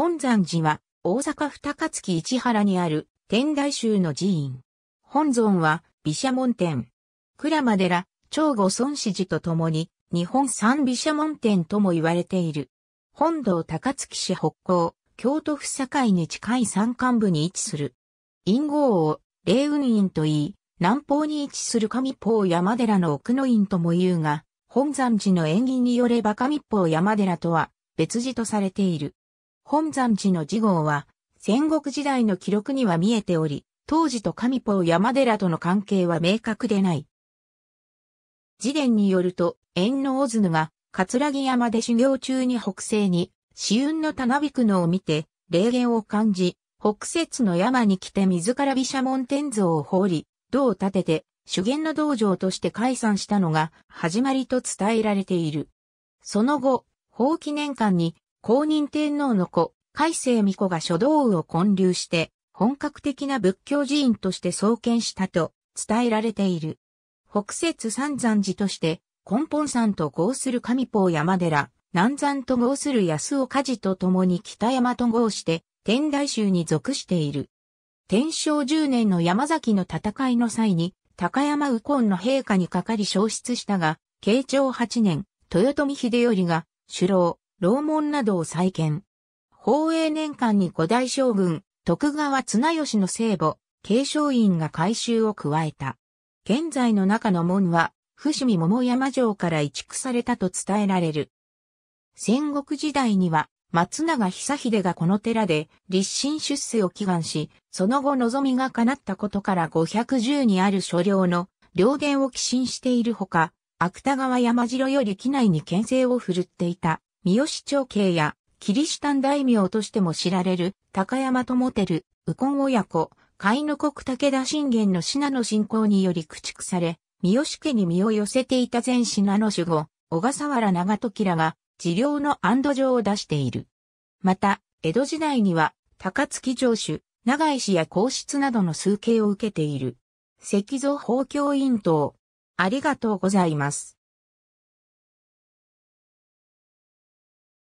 本山寺は、大阪府高月市原にある、天台宗の寺院。本尊は、毘沙門天。鞍馬寺、長後孫子寺と共に、日本三毘沙門天とも言われている。本堂高槻市北港、京都府堺に近い山間部に位置する。陰号を、霊雲院と言い、南方に位置する上方山寺の奥の院とも言うが、本山寺の縁起によれば上方山寺とは別寺とされている。本山寺の寺号は、戦国時代の記録には見えており、当時と神宝山寺との関係は明確でない。自伝によると、縁の小津が、葛城山で修行中に北西に、紫雲のたなびくのを見て、霊言を感じ、北節の山に来て自ら毘沙門天像を放り、道を立てて、修験の道場として解散したのが始まりと伝えられている。その後、法記念館に公認天皇の子、海政巫女が書道を建立して、本格的な仏教寺院として創建したと伝えられている。北摂三山寺として、根本山と合する神宝山寺、南山と合する安岡寺と共に北山と合して、天台宗に属している。天正十年の山崎の戦いの際に、高山右近の陛下にかかり消失したが、慶長八年、豊臣秀頼が、首老、楼門などを再建。宝永年間に五代将軍、徳川綱吉の聖母、継承院が改修を加えた。現在の中の門は、伏見桃山城から移築されたと伝えられる。戦国時代には、松永久秀がこの寺で立身出世を祈願し、その後望みが叶ったことから510にある所領の領言を寄進しているほか、芥川山城より機内に牽制を振るっていた。三好長兄やキリシタン大名としても知られる高山智照、右近親子、海の国武田信玄の信濃侵攻により駆逐され、三好家に身を寄せていた前信濃守護、小笠原長時らが治療の安堵状を出している。また、江戸時代には高槻城主、長井氏や皇室などの崇敬を受けている。石像法教院等。ありがとうございます。